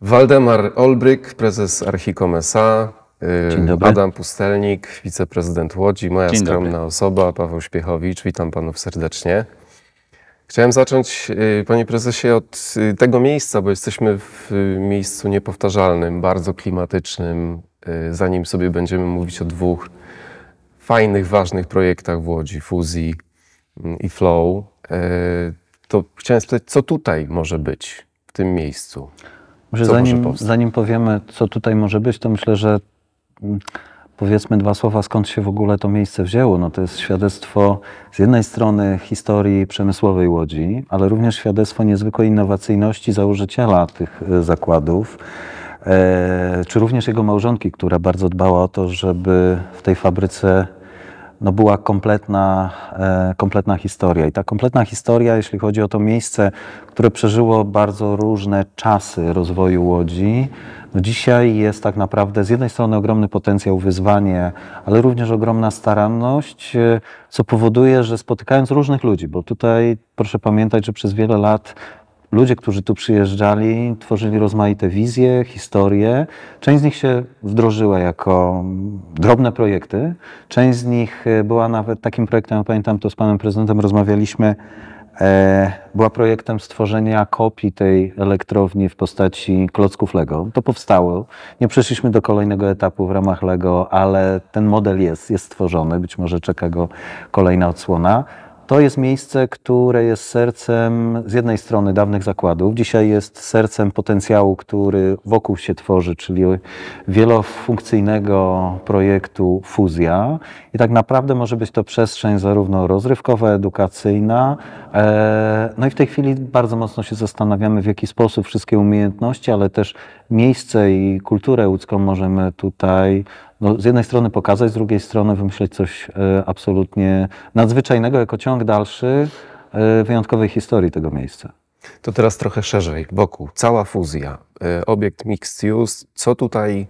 Waldemar Olbryk, prezes Archikom S.A., y, Adam Pustelnik, wiceprezydent Łodzi, moja Dzień skromna dobry. osoba, Paweł Śpiechowicz. Witam panów serdecznie. Chciałem zacząć, y, panie prezesie, od y, tego miejsca, bo jesteśmy w miejscu niepowtarzalnym, bardzo klimatycznym, zanim sobie będziemy mówić o dwóch fajnych, ważnych projektach w Łodzi, Fuzji mm, i Flow. To chciałem spytać, co tutaj może być, w tym miejscu? Może co zanim, może zanim powiemy, co tutaj może być, to myślę, że mm, powiedzmy dwa słowa, skąd się w ogóle to miejsce wzięło. No to jest świadectwo z jednej strony historii przemysłowej Łodzi, ale również świadectwo niezwykłej innowacyjności założyciela tych e, zakładów, e, czy również jego małżonki, która bardzo dbała o to, żeby w tej fabryce no była kompletna, e, kompletna historia. I ta kompletna historia, jeśli chodzi o to miejsce, które przeżyło bardzo różne czasy rozwoju Łodzi, no dzisiaj jest tak naprawdę z jednej strony ogromny potencjał, wyzwanie, ale również ogromna staranność, e, co powoduje, że spotykając różnych ludzi, bo tutaj proszę pamiętać, że przez wiele lat ludzie, którzy tu przyjeżdżali, tworzyli rozmaite wizje, historie. Część z nich się wdrożyła jako drobne projekty, część z nich e, była nawet takim projektem, pamiętam to z panem prezydentem rozmawialiśmy, e, była projektem stworzenia kopii tej elektrowni w postaci klocków Lego. To powstało. Nie przeszliśmy do kolejnego etapu w ramach Lego, ale ten model jest, jest stworzony. Być może czeka go kolejna odsłona. To jest miejsce, które jest sercem z jednej strony dawnych zakładów, dzisiaj jest sercem potencjału, który wokół się tworzy, czyli wielofunkcyjnego projektu Fuzja. I tak naprawdę może być to przestrzeń zarówno rozrywkowa, edukacyjna. E, no i w tej chwili bardzo mocno się zastanawiamy, w jaki sposób wszystkie umiejętności, ale też miejsce i kulturę łódzką możemy tutaj no, z jednej strony pokazać, z drugiej strony wymyśleć coś e, absolutnie nadzwyczajnego jako ciąg dalszy e, wyjątkowej historii tego miejsca. To teraz trochę szerzej, boku cała fuzja, e, obiekt mixed use, co tutaj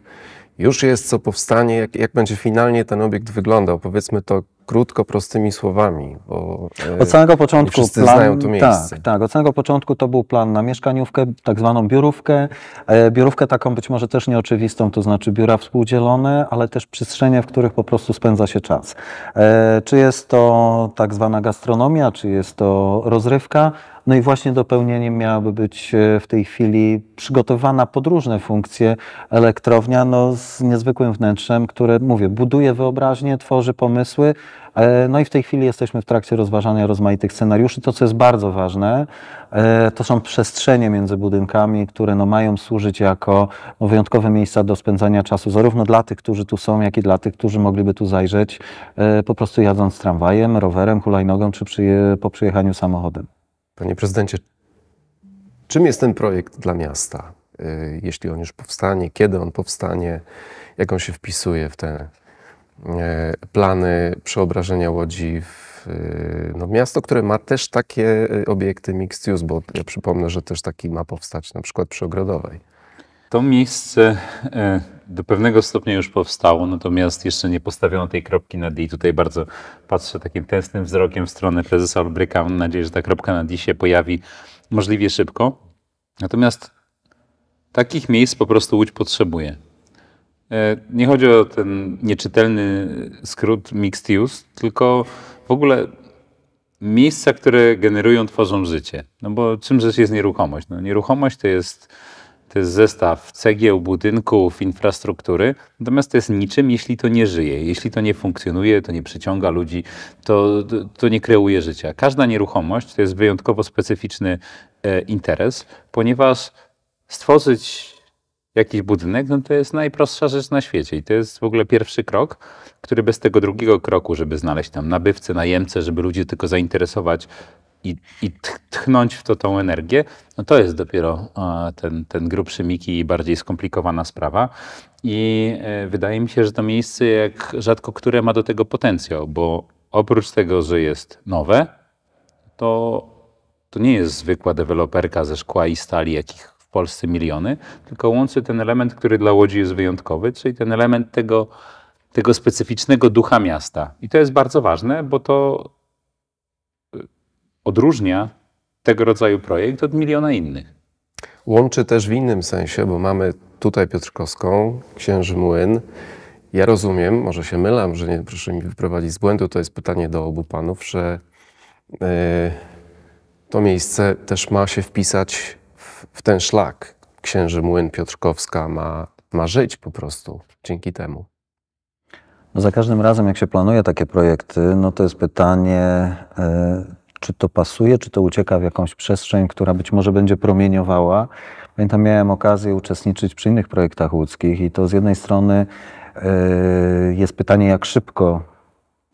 już jest, co powstanie, jak, jak będzie finalnie ten obiekt wyglądał? Powiedzmy to krótko, prostymi słowami, bo e, od samego początku plan, znają to tak, miejsce. Tak, tak, od samego początku to był plan na mieszkaniówkę, tak zwaną biurówkę, e, biurówkę taką być może też nieoczywistą, to znaczy biura współdzielone, ale też przestrzenie, w których po prostu spędza się czas. E, czy jest to tak zwana gastronomia, czy jest to rozrywka, no i właśnie dopełnieniem miałaby być w tej chwili przygotowana pod różne funkcje elektrownia no, z niezwykłym wnętrzem, które, mówię, buduje wyobraźnię, tworzy pomysły, E, no i w tej chwili jesteśmy w trakcie rozważania rozmaitych scenariuszy. To, co jest bardzo ważne, e, to są przestrzenie między budynkami, które no, mają służyć jako no, wyjątkowe miejsca do spędzania czasu, zarówno dla tych, którzy tu są, jak i dla tych, którzy mogliby tu zajrzeć, e, po prostu jadąc tramwajem, rowerem, hulajnogą czy przy, po przyjechaniu samochodem. Panie prezydencie, czym jest ten projekt dla miasta? Jeśli on już powstanie, kiedy on powstanie, jak on się wpisuje w te E, plany przeobrażenia Łodzi w e, no, miasto, które ma też takie e, obiekty mixed use, bo ja przypomnę, że też taki ma powstać na przykład przy Ogrodowej. To miejsce do pewnego stopnia już powstało, natomiast jeszcze nie postawiono tej kropki na D. I tutaj bardzo patrzę takim tęsknym wzrokiem w stronę prezesa Olbryka. Mam nadzieję, że ta kropka na D się pojawi możliwie szybko. Natomiast takich miejsc po prostu Łódź potrzebuje. E, nie chodzi o ten nieczytelny skrót mixed use, tylko w ogóle miejsca, które generują, tworzą życie. No bo czymże jest nieruchomość? No, nieruchomość to jest, to jest zestaw cegieł, budynków, infrastruktury, natomiast to jest niczym, jeśli to nie żyje, jeśli to nie funkcjonuje, to nie przyciąga ludzi, to, to, to nie kreuje życia. Każda nieruchomość to jest wyjątkowo specyficzny e, interes, ponieważ stworzyć jakiś budynek, no to jest najprostsza rzecz na świecie. I to jest w ogóle pierwszy krok, który bez tego drugiego kroku, żeby znaleźć tam nabywcę, najemcę, żeby ludzi tylko zainteresować i, i tchnąć w to tą energię, no to jest dopiero ten, ten grubszy miki i bardziej skomplikowana sprawa. I e, wydaje mi się, że to miejsce jak rzadko które ma do tego potencjał, bo oprócz tego, że jest nowe, to, to nie jest zwykła deweloperka ze szkła i stali, jakich w Polsce miliony, tylko łączy ten element, który dla Łodzi jest wyjątkowy, czyli ten element tego, tego specyficznego ducha miasta. I to jest bardzo ważne, bo to e, odróżnia tego rodzaju projekt od miliona innych. Łączy też w innym sensie, bo mamy tutaj Piotrkowską, Księży Młyn. Ja rozumiem, może się mylam, że nie proszę mi wyprowadzić z błędu, to jest pytanie do obu panów, że yy, to miejsce też ma się wpisać w, ten szlak księży Młyn Piotrkowska ma, ma żyć po prostu dzięki temu? No za każdym razem, jak się planuje takie projekty, no to jest pytanie, e, czy to pasuje, czy to ucieka w jakąś przestrzeń, która być może będzie promieniowała. Pamiętam, miałem okazję uczestniczyć przy innych projektach łódzkich i to z jednej strony e, jest pytanie, jak szybko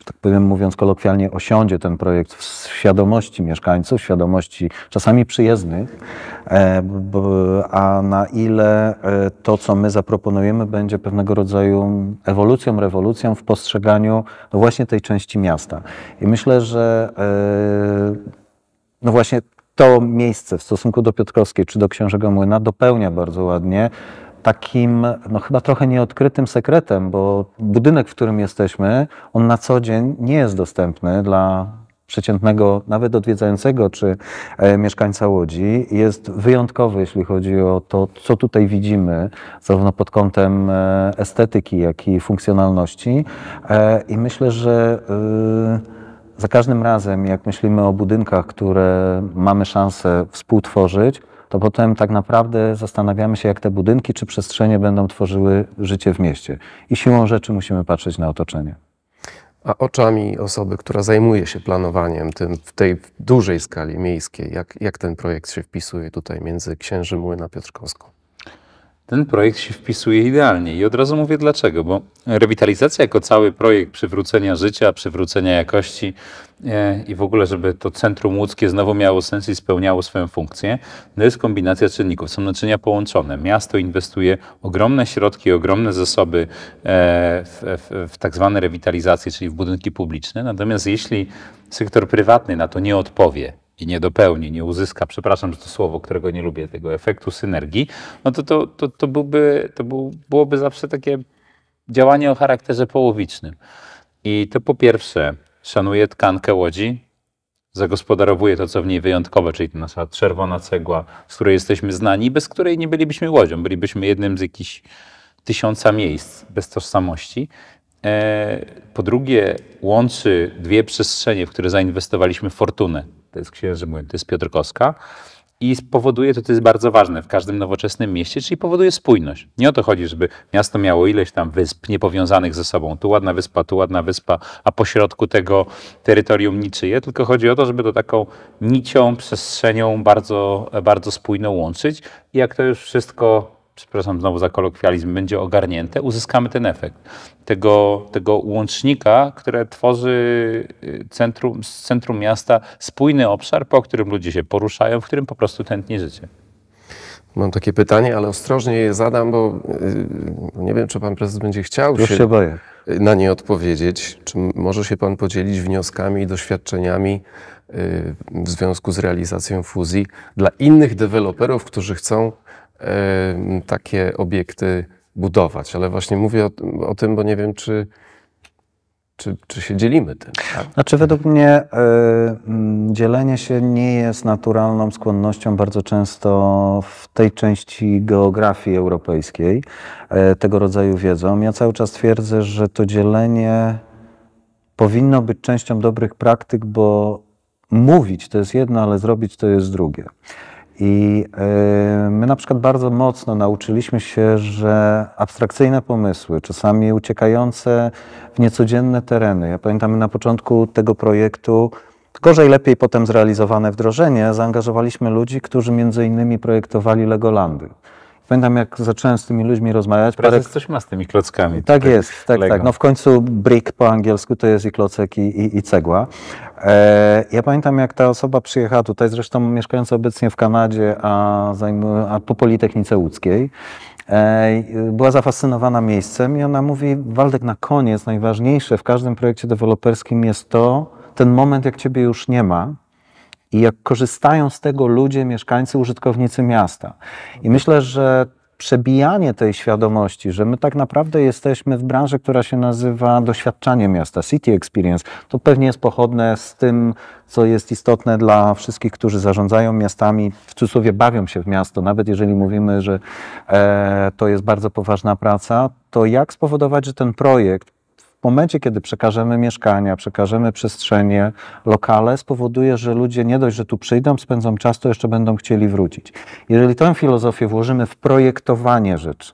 tak powiem, mówiąc kolokwialnie, osiądzie ten projekt w świadomości mieszkańców, świadomości czasami przyjezdnych, e, a na ile e, to, co my zaproponujemy, będzie pewnego rodzaju ewolucją, rewolucją w postrzeganiu no właśnie tej części miasta. I myślę, że e, no właśnie to miejsce w stosunku do Piotrkowskiej czy do Księżego Młyna dopełnia bardzo ładnie takim no, chyba trochę nieodkrytym sekretem, bo budynek, w którym jesteśmy, on na co dzień nie jest dostępny dla przeciętnego, nawet odwiedzającego czy e, mieszkańca Łodzi, jest wyjątkowy, jeśli chodzi o to, co tutaj widzimy, zarówno pod kątem e, estetyki, jak i funkcjonalności. E, I myślę, że e, za każdym razem, jak myślimy o budynkach, które mamy szansę współtworzyć, to potem tak naprawdę zastanawiamy się, jak te budynki czy przestrzenie będą tworzyły życie w mieście. I siłą rzeczy musimy patrzeć na otoczenie. A oczami osoby, która zajmuje się planowaniem tym w tej dużej skali miejskiej, jak, jak ten projekt się wpisuje tutaj między Księży Młyna Piotrkowską? ten projekt się wpisuje idealnie. I od razu mówię dlaczego, bo rewitalizacja jako cały projekt przywrócenia życia, przywrócenia jakości e, i w ogóle, żeby to centrum łódzkie znowu miało sens i spełniało swoją funkcję, to jest kombinacja czynników. Są naczynia połączone. Miasto inwestuje ogromne środki, ogromne zasoby e, w, w, w tak zwane rewitalizacje, czyli w budynki publiczne. Natomiast jeśli sektor prywatny na to nie odpowie, i nie dopełni, nie uzyska, przepraszam, że to słowo, którego nie lubię, tego efektu synergii, no to, to, to, to, byłby, to był, byłoby zawsze takie działanie o charakterze połowicznym. I to po pierwsze szanuje tkankę łodzi, zagospodarowuje to, co w niej wyjątkowe, czyli ta nasza czerwona cegła, z której jesteśmy znani, bez której nie bylibyśmy łodzią, bylibyśmy jednym z jakichś tysiąca miejsc bez tożsamości. E, po drugie, łączy dwie przestrzenie, w które zainwestowaliśmy fortunę to jest Księży Młyn, to jest Piotrkowska. I powoduje, to, to jest bardzo ważne w każdym nowoczesnym mieście, czyli powoduje spójność. Nie o to chodzi, żeby miasto miało ileś tam wysp niepowiązanych ze sobą. Tu ładna wyspa, tu ładna wyspa, a pośrodku tego terytorium niczyje. Tylko chodzi o to, żeby to taką nicią, przestrzenią bardzo, bardzo spójną łączyć. I jak to już wszystko przepraszam znowu za kolokwializm, będzie ogarnięte, uzyskamy ten efekt tego, tego łącznika, które tworzy y, centrum, z centrum miasta spójny obszar, po którym ludzie się poruszają, w którym po prostu tętnie życie. Mam takie pytanie, ale ostrożnie je zadam, bo y, nie wiem, czy pan prezes będzie chciał Już się, się boję. na nie odpowiedzieć. Czy może się pan podzielić wnioskami i doświadczeniami y, w związku z realizacją fuzji dla innych deweloperów, którzy chcą takie obiekty budować. Ale właśnie mówię o, o tym, bo nie wiem, czy, czy, czy się dzielimy tym? Tak? Znaczy, według mnie y, dzielenie się nie jest naturalną skłonnością bardzo często w tej części geografii europejskiej y, tego rodzaju wiedzą. Ja cały czas twierdzę, że to dzielenie powinno być częścią dobrych praktyk, bo mówić to jest jedno, ale zrobić to jest drugie. I y, my na przykład bardzo mocno nauczyliśmy się, że abstrakcyjne pomysły, czasami uciekające w niecodzienne tereny. Ja pamiętam na początku tego projektu, gorzej lepiej potem zrealizowane wdrożenie, zaangażowaliśmy ludzi, którzy między innymi projektowali Legolandy. Pamiętam, jak zacząłem z tymi ludźmi rozmawiać. Prezes parę... coś ma z tymi klockami. Tak jest, tak, Lego. tak. No w końcu brick po angielsku to jest i klocek, i, i, i cegła. E, ja pamiętam, jak ta osoba przyjechała tutaj, zresztą mieszkająca obecnie w Kanadzie, a, a po Politechnice Łódzkiej. E, była zafascynowana miejscem i ona mówi: Waldek, na koniec najważniejsze w każdym projekcie deweloperskim jest to, ten moment, jak ciebie już nie ma, i jak korzystają z tego ludzie, mieszkańcy, użytkownicy miasta. I myślę, że przebijanie tej świadomości, że my tak naprawdę jesteśmy w branży, która się nazywa doświadczanie miasta, City Experience, to pewnie jest pochodne z tym, co jest istotne dla wszystkich, którzy zarządzają miastami, w cudzysłowie bawią się w miasto, nawet jeżeli mówimy, że e, to jest bardzo poważna praca, to jak spowodować, że ten projekt, w momencie, kiedy przekażemy mieszkania, przekażemy przestrzenie, lokale, spowoduje, że ludzie nie dość, że tu przyjdą, spędzą czas, to jeszcze będą chcieli wrócić. Jeżeli tę filozofię włożymy w projektowanie rzeczy,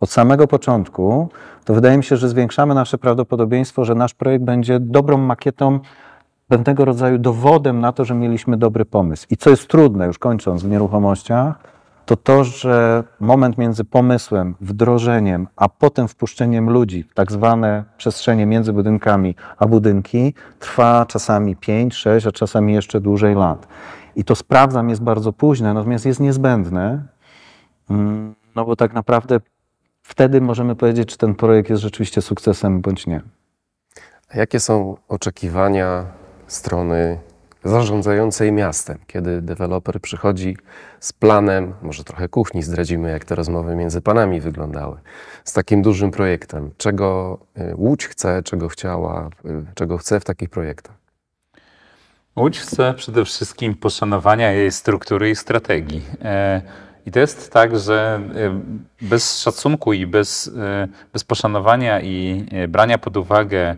od samego początku, to wydaje mi się, że zwiększamy nasze prawdopodobieństwo, że nasz projekt będzie dobrą makietą, pewnego rodzaju dowodem na to, że mieliśmy dobry pomysł. I co jest trudne, już kończąc w nieruchomościach, to to, że moment między pomysłem, wdrożeniem, a potem wpuszczeniem ludzi w tak zwane przestrzenie między budynkami a budynki trwa czasami 5, 6, a czasami jeszcze dłużej lat. I to sprawdzam jest bardzo późne, natomiast jest niezbędne, mm, no bo tak naprawdę wtedy możemy powiedzieć, czy ten projekt jest rzeczywiście sukcesem bądź nie. A jakie są oczekiwania strony zarządzającej miastem, kiedy deweloper przychodzi z planem, może trochę kuchni zdradzimy, jak te rozmowy między panami wyglądały, z takim dużym projektem. Czego y, Łódź chce, czego chciała, y, czego chce w takich projektach? Łódź chce przede wszystkim poszanowania jej struktury i strategii. E, I to jest tak, że e, bez szacunku i bez, e, bez poszanowania i brania pod uwagę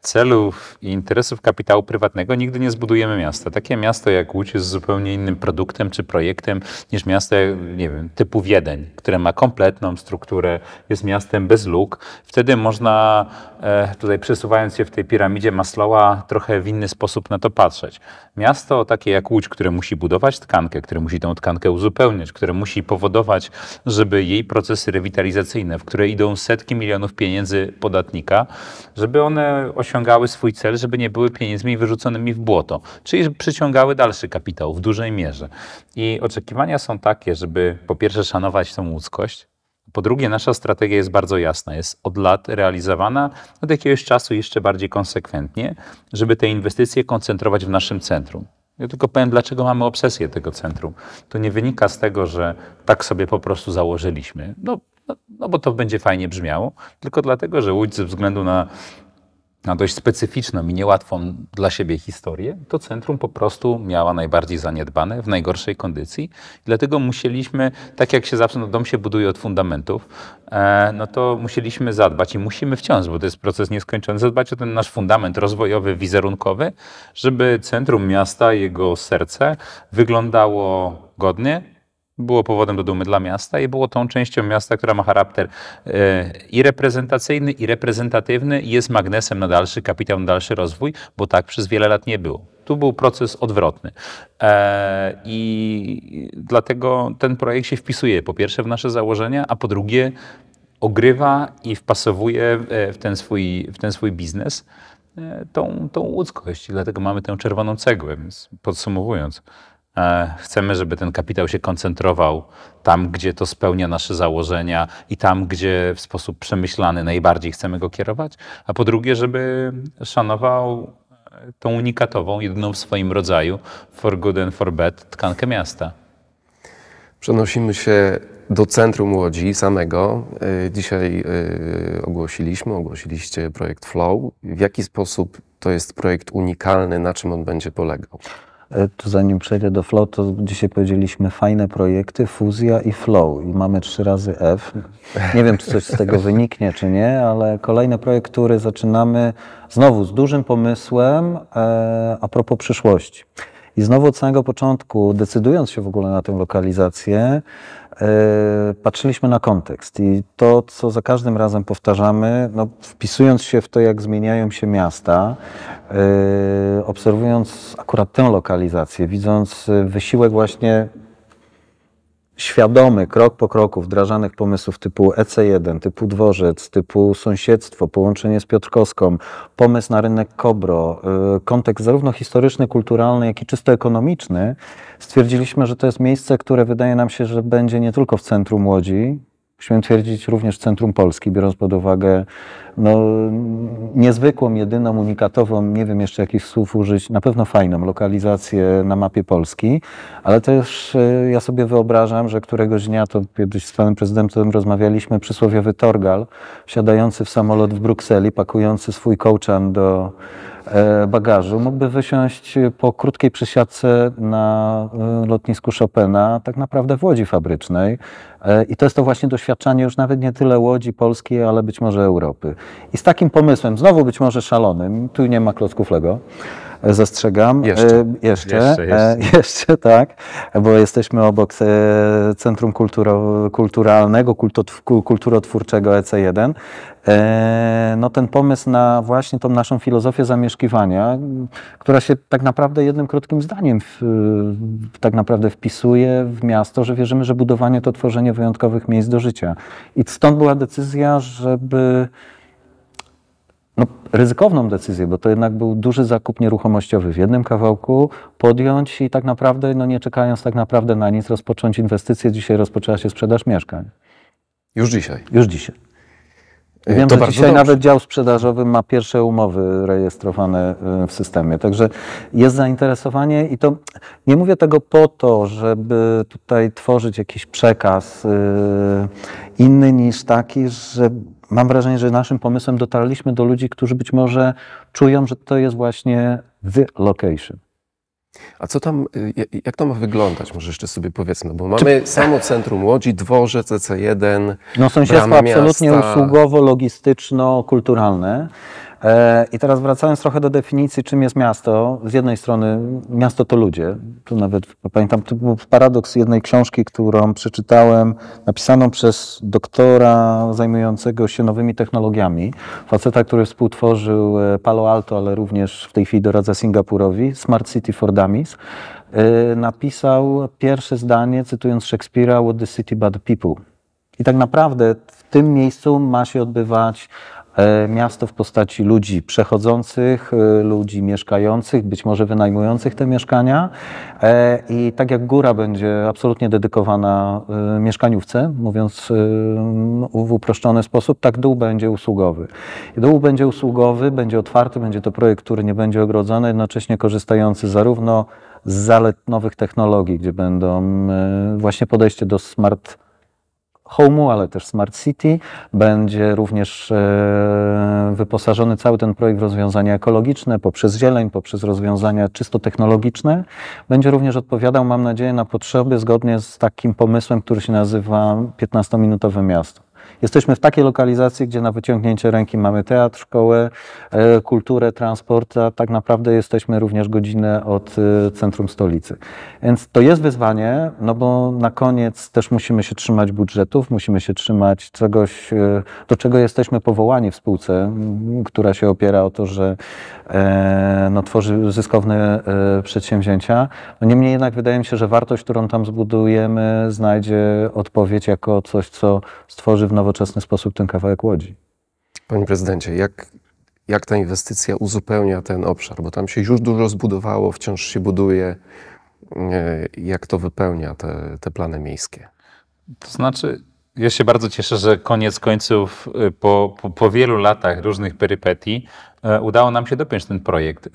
celów i interesów kapitału prywatnego nigdy nie zbudujemy miasta. Takie miasto jak Łódź jest zupełnie innym produktem czy projektem niż miasto, nie wiem, typu Wiedeń, które ma kompletną strukturę, jest miastem bez luk. Wtedy można, e, tutaj przesuwając się w tej piramidzie Maslowa, trochę w inny sposób na to patrzeć. Miasto takie jak Łódź, które musi budować tkankę, które musi tą tkankę uzupełniać, które musi powodować, żeby jej procesy rewitalizacyjne, w które idą setki milionów pieniędzy podatnika, żeby one osiągały osiągały swój cel, żeby nie były pieniędzmi wyrzuconymi w błoto, czyli przyciągały dalszy kapitał w dużej mierze. I oczekiwania są takie, żeby po pierwsze szanować tą ludzkość, po drugie, nasza strategia jest bardzo jasna, jest od lat realizowana, od jakiegoś czasu jeszcze bardziej konsekwentnie, żeby te inwestycje koncentrować w naszym centrum. Ja tylko powiem, dlaczego mamy obsesję tego centrum. To nie wynika z tego, że tak sobie po prostu założyliśmy. No, no, no bo to będzie fajnie brzmiało, tylko dlatego, że Łódź ze względu na na dość specyficzną i niełatwą dla siebie historię, to centrum po prostu miała najbardziej zaniedbane, w najgorszej kondycji. Dlatego musieliśmy, tak jak się zawsze no, dom się buduje od fundamentów, e, no to musieliśmy zadbać i musimy wciąż, bo to jest proces nieskończony, zadbać o ten nasz fundament rozwojowy, wizerunkowy, żeby centrum miasta, jego serce wyglądało godnie, było powodem do dumy dla miasta i było tą częścią miasta, która ma charakter e, i reprezentacyjny, i reprezentatywny, i jest magnesem na dalszy kapitał, na dalszy rozwój, bo tak przez wiele lat nie było. Tu był proces odwrotny. E, I dlatego ten projekt się wpisuje po pierwsze w nasze założenia, a po drugie ogrywa i wpasowuje w e, ten swój, w ten swój biznes tą, tą ludzkość. I dlatego mamy tę czerwoną cegłę. Więc podsumowując, E, chcemy, żeby ten kapitał się koncentrował tam, gdzie to spełnia nasze założenia i tam, gdzie w sposób przemyślany najbardziej chcemy go kierować, a po drugie, żeby szanował e, tą unikatową, jedną w swoim rodzaju, for good and for bad, tkankę miasta. Przenosimy się do centrum Łodzi samego. E, dzisiaj ogłosiliśmy, ogłosiliście projekt Flow. W jaki sposób to jest projekt unikalny, na czym on będzie polegał? E, to zanim przejdę do flow, to dzisiaj powiedzieliśmy fajne projekty, fuzja i flow. I mamy trzy razy F. Nie wiem, czy coś z tego wyniknie, czy nie, ale kolejny projekt, który zaczynamy znowu z dużym pomysłem e, a propos przyszłości. I znowu od samego początku, decydując się w ogóle na tę lokalizację, E, patrzyliśmy na kontekst i to, co za każdym razem powtarzamy, no, wpisując się w to, jak zmieniają się miasta, e, obserwując akurat tę lokalizację, widząc wysiłek właśnie świadomy, krok po kroku wdrażanych pomysłów typu EC1, typu dworzec, typu sąsiedztwo, połączenie z Piotrkowską, pomysł na rynek Kobro, y, kontekst zarówno historyczny, kulturalny, jak i czysto ekonomiczny, stwierdziliśmy, że to jest miejsce, które wydaje nam się, że będzie nie tylko w centrum Łodzi, Musimy twierdzić, również centrum Polski, biorąc pod uwagę no, niezwykłą, jedyną, unikatową, nie wiem jeszcze jakich słów użyć, na pewno fajną lokalizację na mapie Polski, ale też e, ja sobie wyobrażam, że któregoś dnia, to kiedyś z panem prezydentem rozmawialiśmy, przysłowiowy Torgal, siadający w samolot w Brukseli, pakujący swój kołczan do E, bagażu mógłby wysiąść po krótkiej przysiadce na e, lotnisku Chopina, tak naprawdę w Łodzi fabrycznej. E, I to jest to właśnie doświadczanie już nawet nie tyle Łodzi Polskiej, ale być może Europy. I z takim pomysłem, znowu być może szalonym, tu nie ma klocków Lego, zastrzegam. Jeszcze. E, jeszcze, jeszcze, jeszcze. jeszcze tak, bo jesteśmy obok e, Centrum Kulturo, Kulturalnego, Kulturotwórczego EC1. E, no ten pomysł na właśnie tą naszą filozofię zamieszkiwania, która się tak naprawdę jednym krótkim zdaniem w, tak naprawdę wpisuje w miasto, że wierzymy, że budowanie to tworzenie wyjątkowych miejsc do życia. I stąd była decyzja, żeby no, ryzykowną decyzję, bo to jednak był duży zakup nieruchomościowy w jednym kawałku, podjąć i tak naprawdę, no nie czekając tak naprawdę na nic, rozpocząć inwestycje. Dzisiaj rozpoczęła się sprzedaż mieszkań. Już dzisiaj? Już dzisiaj. E, Wiem, to że dzisiaj dobrze. nawet dział sprzedażowy ma pierwsze umowy rejestrowane e, w systemie. Także jest zainteresowanie i to nie mówię tego po to, żeby tutaj tworzyć jakiś przekaz e, inny niż taki, że mam wrażenie, że naszym pomysłem dotarliśmy do ludzi, którzy być może czują, że to jest właśnie the location. A co tam, y, y, jak to ma wyglądać? Może jeszcze sobie powiedzmy, bo mamy Czy... samo centrum Łodzi, dworze CC1. No sąsiedztwo absolutnie usługowo-logistyczno-kulturalne. E, I teraz wracając trochę do definicji, czym jest miasto. Z jednej strony miasto to ludzie. Tu nawet pamiętam, to był paradoks jednej książki, którą przeczytałem, napisaną przez doktora zajmującego się nowymi technologiami, faceta, który współtworzył e, Palo Alto, ale również w tej chwili doradza Singapurowi, Smart City for Dummies e, napisał pierwsze zdanie, cytując Szekspira: What the city but the people. I tak naprawdę w tym miejscu ma się odbywać E, miasto w postaci ludzi przechodzących, e, ludzi mieszkających, być może wynajmujących te mieszkania. E, I tak jak góra będzie absolutnie dedykowana mieszkaniówce, mówiąc w uproszczony sposób, tak dół będzie usługowy. dół będzie usługowy, będzie otwarty, będzie to projekt, który nie będzie ogrodzony, jednocześnie korzystający zarówno z zalet nowych technologii, gdzie będą właśnie podejście do smart Home, ale też Smart City. Będzie również e, wyposażony cały ten projekt w rozwiązania ekologiczne, poprzez zieleń, poprzez rozwiązania czysto technologiczne. Będzie również odpowiadał, mam nadzieję, na potrzeby zgodnie z takim pomysłem, który się nazywa 15-minutowe miasto. Jesteśmy w takiej lokalizacji, gdzie na wyciągnięcie ręki mamy teatr, szkołę, e, kulturę, transport, a tak naprawdę jesteśmy również godzinę od e, centrum stolicy. Więc to jest wyzwanie, no bo na koniec też musimy się trzymać budżetów, musimy się trzymać czegoś, e, do czego jesteśmy powołani w spółce, która się opiera o to, że no, tworzy zyskowne przedsięwzięcia. No niemniej jednak wydaje mi się, że wartość, którą tam zbudujemy, znajdzie odpowiedź jako coś, co stworzy w nowym nowoczesny sposób ten kawałek łodzi. Panie prezydencie, jak, jak ta inwestycja uzupełnia ten obszar? Bo tam się już dużo zbudowało, wciąż się buduje. Jak to wypełnia te, te plany miejskie? To znaczy, ja się bardzo cieszę, że koniec końców y, po, po, po wielu latach różnych perypetii y, udało nam się dopiąć ten projekt. Y,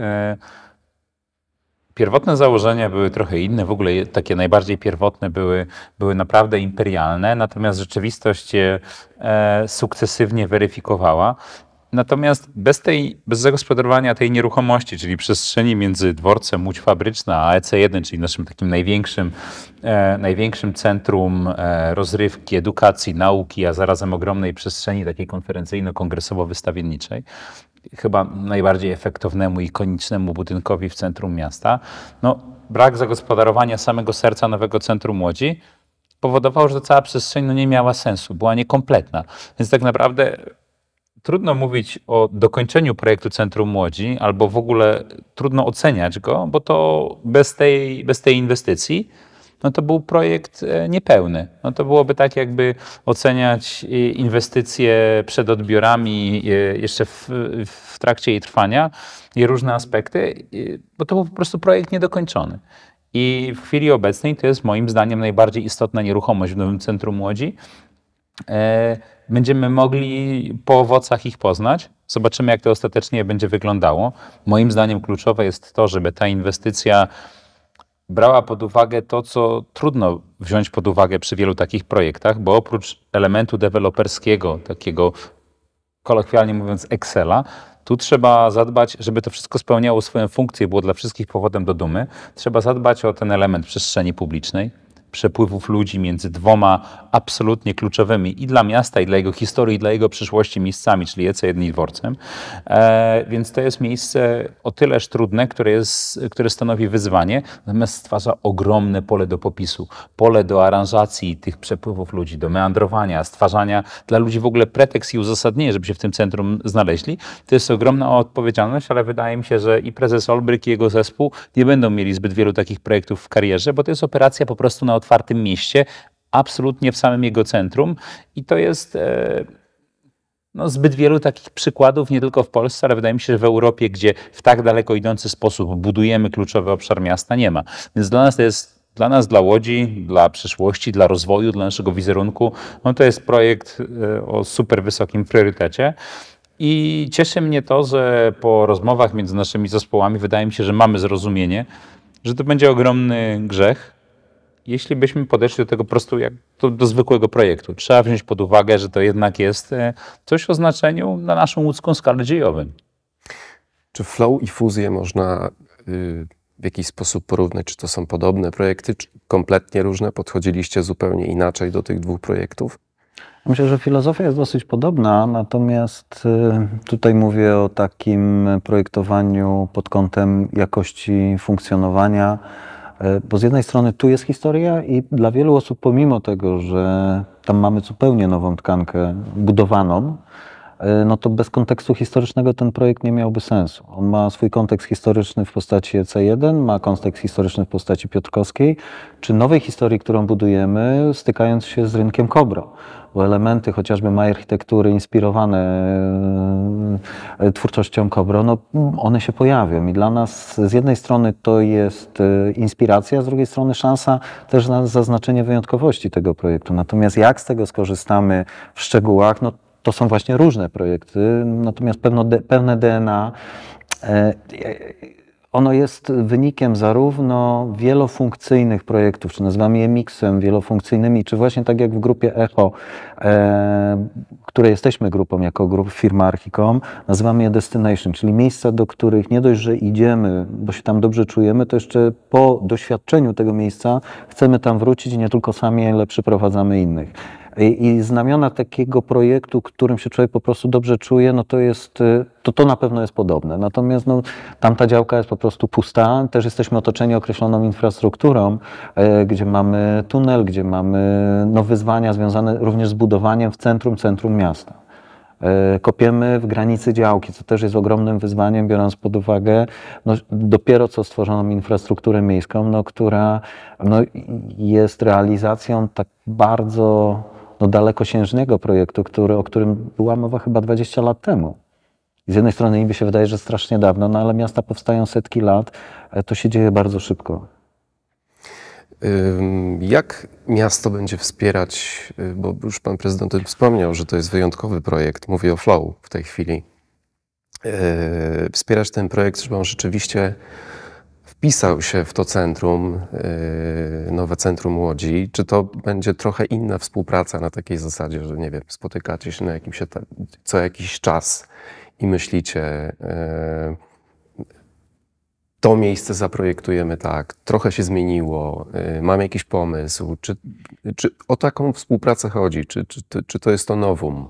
Pierwotne założenia były trochę inne, w ogóle takie najbardziej pierwotne były, były naprawdę imperialne, natomiast rzeczywistość je e, sukcesywnie weryfikowała. Natomiast bez, tej, bez zagospodarowania tej nieruchomości, czyli przestrzeni między dworcem Łódź Fabryczna a EC1, czyli naszym takim największym, e, największym centrum e, rozrywki, edukacji, nauki, a zarazem ogromnej przestrzeni takiej konferencyjno-kongresowo-wystawienniczej, chyba najbardziej efektownemu, i ikonicznemu budynkowi w centrum miasta, no, brak zagospodarowania samego serca nowego centrum młodzi powodował, że cała przestrzeń no, nie miała sensu, była niekompletna. Więc tak naprawdę trudno mówić o dokończeniu projektu Centrum młodzi, albo w ogóle trudno oceniać go, bo to bez tej, bez tej inwestycji no to był projekt e, niepełny. No to byłoby tak, jakby oceniać e, inwestycje przed odbiorami e, jeszcze w, w trakcie jej trwania i różne aspekty, bo to był po prostu projekt niedokończony. I w chwili obecnej to jest moim zdaniem najbardziej istotna nieruchomość w Nowym Centrum Młodzi. Będziemy mogli po owocach ich poznać. Zobaczymy, jak to ostatecznie będzie wyglądało. Moim zdaniem kluczowe jest to, żeby ta inwestycja brała pod uwagę to, co trudno wziąć pod uwagę przy wielu takich projektach, bo oprócz elementu deweloperskiego, takiego kolokwialnie mówiąc Excela, tu trzeba zadbać, żeby to wszystko spełniało swoją funkcję, było dla wszystkich powodem do dumy. Trzeba zadbać o ten element przestrzeni publicznej, przepływów ludzi między dwoma absolutnie kluczowymi i dla miasta, i dla jego historii, i dla jego przyszłości miejscami, czyli EC1 i dworcem. E, więc to jest miejsce o tyleż trudne, które, jest, które stanowi wyzwanie, natomiast stwarza ogromne pole do popisu, pole do aranżacji tych przepływów ludzi, do meandrowania, stwarzania dla ludzi w ogóle pretekst i uzasadnienie, żeby się w tym centrum znaleźli. To jest ogromna odpowiedzialność, ale wydaje mi się, że i prezes Olbryk, i jego zespół nie będą mieli zbyt wielu takich projektów w karierze, bo to jest operacja po prostu na otwartym mieście, absolutnie w samym jego centrum. I to jest e, no, zbyt wielu takich przykładów, nie tylko w Polsce, ale wydaje mi się, że w Europie, gdzie w tak daleko idący sposób budujemy kluczowy obszar miasta, nie ma. Więc dla nas to jest. Dla nas, dla Łodzi, dla przyszłości, dla rozwoju, dla naszego wizerunku, no to jest projekt e, o super wysokim priorytecie. I cieszy mnie to, że po rozmowach między naszymi zespołami wydaje mi się, że mamy zrozumienie, że to będzie ogromny grzech, jeśli byśmy podeszli do tego po prostu jak do, do, zwykłego projektu, trzeba wziąć pod uwagę, że to jednak jest e, coś o znaczeniu na naszą łódzką skalę dziejową. Czy flow i fuzję można y, w jakiś sposób porównać? Czy to są podobne projekty, czy kompletnie różne? Podchodziliście zupełnie inaczej do tych dwóch projektów? Myślę, że filozofia jest dosyć podobna, natomiast y, tutaj mówię o takim projektowaniu pod kątem jakości funkcjonowania E, bo z jednej strony tu jest historia i dla wielu osób, pomimo tego, że tam mamy zupełnie nową tkankę budowaną, E, no to bez kontekstu historycznego ten projekt nie miałby sensu. On ma swój kontekst historyczny w postaci EC1, ma kontekst historyczny w postaci Piotrkowskiej, czy nowej historii, którą budujemy, stykając się z rynkiem Kobro. Bo elementy chociażby małej architektury inspirowane e, twórczością Kobro, no one się pojawią i dla nas z jednej strony to jest e, inspiracja, z drugiej strony szansa też na zaznaczenie wyjątkowości tego projektu. Natomiast jak z tego skorzystamy w szczegółach, no to są właśnie różne projekty, natomiast pewno, pewne DNA e, e, ono jest wynikiem zarówno wielofunkcyjnych projektów, czy nazywamy je miksem wielofunkcyjnymi, czy właśnie tak jak w grupie ECHO, e, której jesteśmy grupą jako grup firma Archicom, nazywamy je destination, czyli miejsca, do których nie dość, że idziemy, bo się tam dobrze czujemy, to jeszcze po doświadczeniu tego miejsca chcemy tam wrócić i nie tylko sami, ale przyprowadzamy innych. I, I, znamiona takiego projektu, którym się człowiek po prostu dobrze czuje, no to jest, y, to, to na pewno jest podobne. Natomiast no, tamta działka jest po prostu pusta. Też jesteśmy otoczeni określoną infrastrukturą, e, gdzie mamy tunel, gdzie mamy no, wyzwania związane również z budowaniem w centrum, centrum miasta. E, kopiemy w granicy działki, co też jest ogromnym wyzwaniem, biorąc pod uwagę no, dopiero co stworzoną infrastrukturę miejską, no, która no, jest realizacją tak bardzo no, dalekosiężnego projektu, który, o którym była mowa chyba 20 lat temu. I z jednej strony niby się wydaje, że strasznie dawno, no ale miasta powstają setki lat, e, to się dzieje bardzo szybko. Jak miasto będzie wspierać, y, bo już pan prezydent wspomniał, że to jest wyjątkowy projekt, mówię o Flow w tej chwili. Y, wspierać ten projekt, żeby on rzeczywiście wpisał się w to centrum, yy, nowe centrum Łodzi? Czy to będzie trochę inna współpraca na takiej zasadzie, że nie wiem, spotykacie się na jakimś co jakiś czas i myślicie, yy, to miejsce zaprojektujemy tak, trochę się zmieniło, yy, mam jakiś pomysł. Czy, czy o taką współpracę chodzi? Czy, czy, czy to jest to nowum?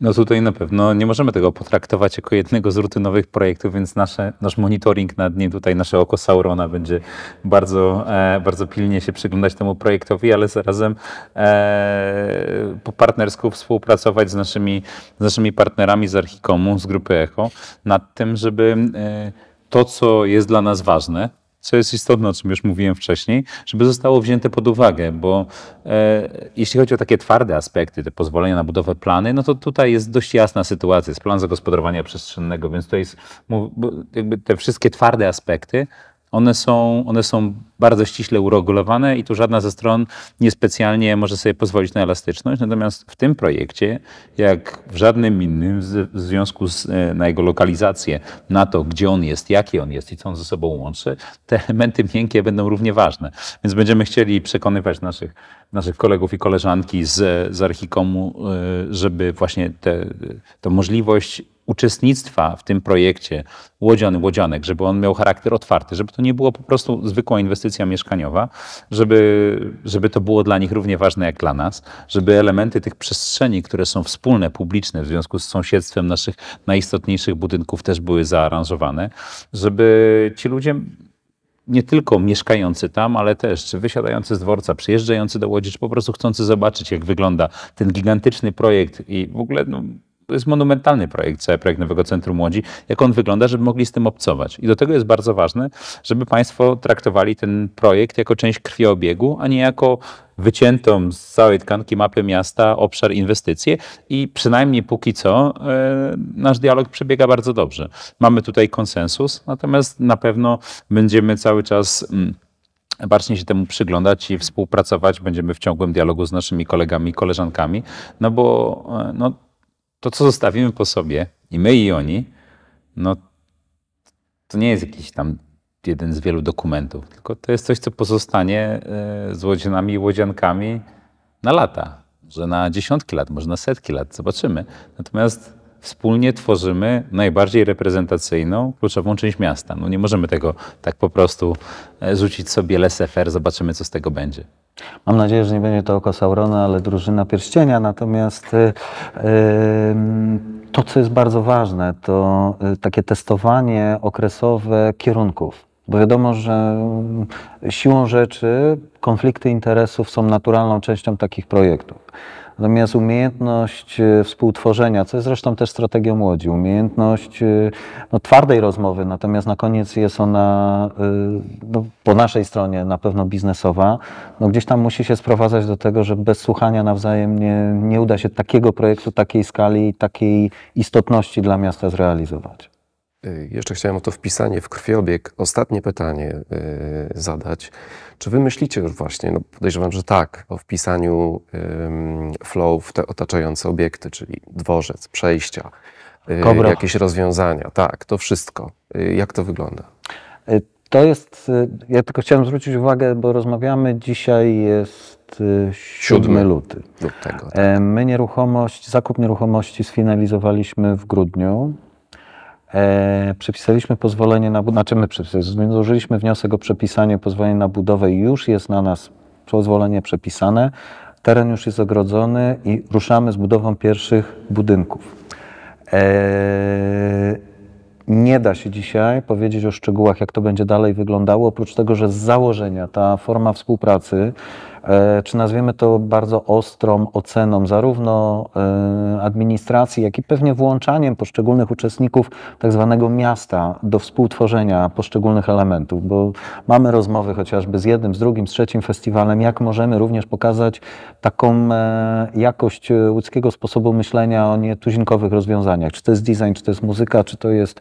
No tutaj na pewno nie możemy tego potraktować jako jednego z rutynowych projektów, więc nasze, nasz monitoring nad nim, tutaj nasze oko Saurona będzie bardzo, e, bardzo pilnie się przyglądać temu projektowi, ale zarazem e, po partnersku współpracować z naszymi, z naszymi partnerami z Archikomu, z grupy Echo, nad tym, żeby e, to, co jest dla nas ważne, co jest istotne, o czym już mówiłem wcześniej, żeby zostało wzięte pod uwagę, bo e, jeśli chodzi o takie twarde aspekty, te pozwolenia na budowę plany, no to tutaj jest dość jasna sytuacja, jest plan zagospodarowania przestrzennego, więc to jest jakby te wszystkie twarde aspekty one są, one są bardzo ściśle uregulowane i tu żadna ze stron niespecjalnie może sobie pozwolić na elastyczność. Natomiast w tym projekcie, jak w żadnym innym, w związku z, e, na jego lokalizację, na to, gdzie on jest, jaki on jest i co on ze sobą łączy, te elementy miękkie będą równie ważne. Więc będziemy chcieli przekonywać naszych, naszych kolegów i koleżanki z, z Archikomu, e, żeby właśnie tę e, możliwość uczestnictwa w tym projekcie łodzian, łodzianek, żeby on miał charakter otwarty, żeby to nie było po prostu zwykła inwestycja mieszkaniowa, żeby, żeby to było dla nich równie ważne jak dla nas, żeby elementy tych przestrzeni, które są wspólne, publiczne w związku z sąsiedztwem naszych najistotniejszych budynków też były zaaranżowane, żeby ci ludzie nie tylko mieszkający tam, ale też czy wysiadający z dworca, przyjeżdżający do Łodzi, czy po prostu chcący zobaczyć, jak wygląda ten gigantyczny projekt i w ogóle no, to jest monumentalny projekt, cały projekt Nowego Centrum Młodzi, jak on wygląda, żeby mogli z tym obcować. I do tego jest bardzo ważne, żeby Państwo traktowali ten projekt jako część krwioobiegu, a nie jako wyciętą z całej tkanki mapy miasta obszar inwestycje i przynajmniej póki co e, nasz dialog przebiega bardzo dobrze. Mamy tutaj konsensus, natomiast na pewno będziemy cały czas mm, bacznie się temu przyglądać i współpracować będziemy w ciągłym dialogu z naszymi kolegami i koleżankami, no bo e, no, to, co zostawimy po sobie, i my, i oni, no to nie jest jakiś tam jeden z wielu dokumentów, tylko to jest coś, co pozostanie e, z łodzianami i łodziankami na lata, może na dziesiątki lat, może na setki lat, zobaczymy. Natomiast wspólnie tworzymy najbardziej reprezentacyjną, kluczową część miasta. No nie możemy tego tak po prostu e, rzucić sobie laissez zobaczymy co z tego będzie. Mam nadzieję, że nie będzie to oko Saurona, ale drużyna pierścienia. Natomiast yy, to, co jest bardzo ważne, to e, takie testowanie okresowe kierunków. Bo wiadomo, że mm, siłą rzeczy konflikty interesów są naturalną częścią takich projektów. Natomiast umiejętność e, współtworzenia, co jest zresztą też strategią młodzi, umiejętność e, no, twardej rozmowy, natomiast na koniec jest ona e, no, po naszej stronie na pewno biznesowa, no, gdzieś tam musi się sprowadzać do tego, że bez słuchania nawzajem nie, nie uda się takiego projektu, takiej skali, takiej istotności dla miasta zrealizować. Jeszcze chciałem o to wpisanie w krwiobieg ostatnie pytanie zadać. Czy wy myślicie już właśnie, no podejrzewam, że tak, o wpisaniu ym, flow w te otaczające obiekty, czyli dworzec, przejścia, y, jakieś rozwiązania, tak, to wszystko. Y, jak to wygląda? Y, to jest, ja tylko chciałem zwrócić uwagę, bo rozmawiamy dzisiaj, jest 7 luty. lutego. Tak. My nieruchomość, zakup nieruchomości sfinalizowaliśmy w grudniu E, przepisaliśmy pozwolenie na budowę, znaczy my złożyliśmy wniosek o przepisanie pozwolenia na budowę i już jest na nas pozwolenie przepisane. Teren już jest ogrodzony i ruszamy z budową pierwszych budynków. E, nie da się dzisiaj powiedzieć o szczegółach, jak to będzie dalej wyglądało, oprócz tego, że z założenia ta forma współpracy E, czy nazwiemy to bardzo ostrą oceną zarówno e, administracji, jak i pewnie włączaniem poszczególnych uczestników tak zwanego miasta do współtworzenia poszczególnych elementów, bo mamy rozmowy chociażby z jednym, z drugim, z trzecim festiwalem, jak możemy również pokazać taką e, jakość ludzkiego sposobu myślenia o nietuzinkowych rozwiązaniach. Czy to jest design, czy to jest muzyka, czy to jest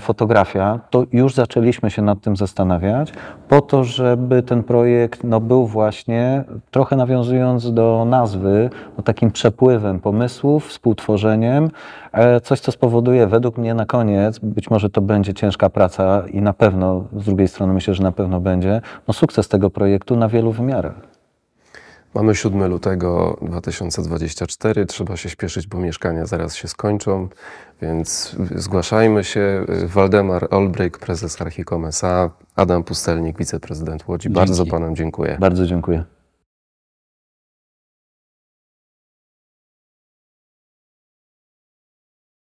fotografia, to już zaczęliśmy się nad tym zastanawiać po to, żeby ten projekt no, był właśnie właśnie, trochę nawiązując do nazwy, no takim przepływem pomysłów, współtworzeniem, e, coś, co spowoduje według mnie na koniec, być może to będzie ciężka praca i na pewno, z drugiej strony myślę, że na pewno będzie, no sukces tego projektu na wielu wymiarach. Mamy 7 lutego 2024, trzeba się śpieszyć, bo mieszkania zaraz się skończą. Więc zgłaszajmy się. Waldemar Olbrych, prezes Archikom SA, Adam Pustelnik, wiceprezydent Łodzi. Dzięki. Bardzo panom dziękuję. Bardzo dziękuję.